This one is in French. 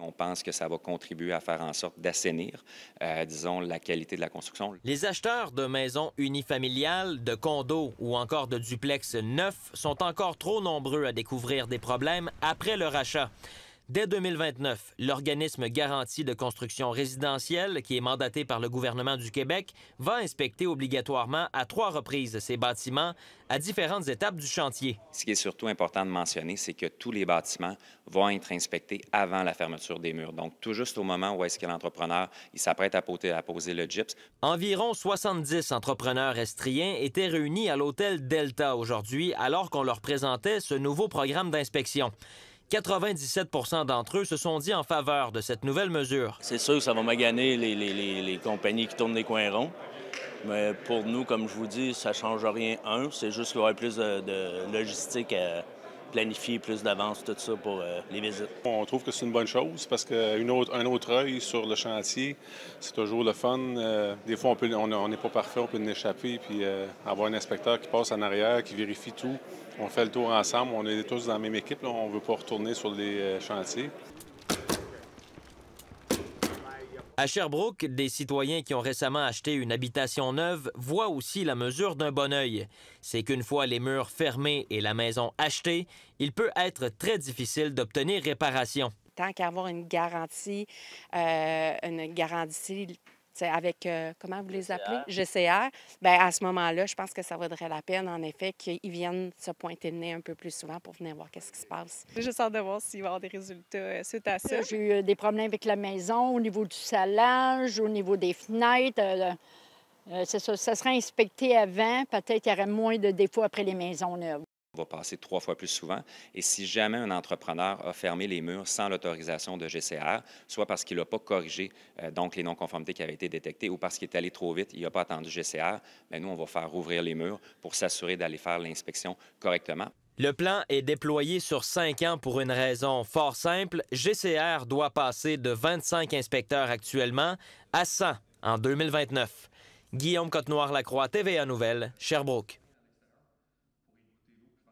On pense que ça va contribuer à faire en sorte d'assainir, euh, disons, la qualité de la construction. Les acheteurs de maisons unifamiliales, de condos ou encore de duplex neufs sont encore trop nombreux à découvrir des problèmes après leur achat. Dès 2029, l'organisme garanti de construction résidentielle, qui est mandaté par le gouvernement du Québec, va inspecter obligatoirement à trois reprises ces bâtiments à différentes étapes du chantier. Ce qui est surtout important de mentionner, c'est que tous les bâtiments vont être inspectés avant la fermeture des murs. Donc, tout juste au moment où est-ce que l'entrepreneur s'apprête à, poser le gypse. Environ 70 entrepreneurs estriens étaient réunis à l'hôtel Delta aujourd'hui alors qu'on leur présentait ce nouveau programme d'inspection. 97 d'entre eux se sont dit en faveur de cette nouvelle mesure. C'est sûr, que ça va maganer les, les, compagnies qui tournent les coins ronds. Mais pour nous, comme je vous dis, ça ne change rien. Un, c'est juste qu'il y aura plus de, de logistique à, planifier plus d'avance tout ça pour euh, les visites. On trouve que c'est une bonne chose parce qu'un autre, un autre œil sur le chantier, c'est toujours le fun. Euh, des fois, on n'est pas parfait, on peut en échapper, puis euh, avoir un inspecteur qui passe en arrière, qui vérifie tout. On fait le tour ensemble, on est tous dans la même équipe, on ne veut pas retourner sur les chantiers. À Sherbrooke, des citoyens qui ont récemment acheté une habitation neuve voient aussi la mesure d'un bon oeil. C'est qu'une fois les murs fermés et la maison achetée, il peut être très difficile d'obtenir réparation. Tant qu'avoir une garantie, euh, une garantie avec, euh, comment vous les appelez, GCR, bien, à ce moment-là, je pense que ça vaudrait la peine, en effet, qu'ils viennent se pointer le nez un peu plus souvent pour venir voir qu'est-ce qui se passe. Je sors de voir s'il va y avoir des résultats euh, suite à ça. J'ai eu des problèmes avec la maison, au niveau du salage, au niveau des fenêtres. Euh, ça, serait inspecté avant. Peut-être qu'il y aurait moins de défauts après les maisons neuves va passer trois fois plus souvent. Et si jamais un entrepreneur a fermé les murs sans l'autorisation de GCR, soit parce qu'il n'a pas corrigé euh, donc les non-conformités qui avaient été détectées ou parce qu'il est allé trop vite, il n'a pas attendu GCR, mais ben, nous, on va faire rouvrir les murs pour s'assurer d'aller faire l'inspection correctement. Le plan est déployé sur cinq ans pour une raison fort simple. GCR doit passer de 25 inspecteurs actuellement à 100 en 2029. Guillaume cottenoir lacroix TVA Nouvelle, Sherbrooke.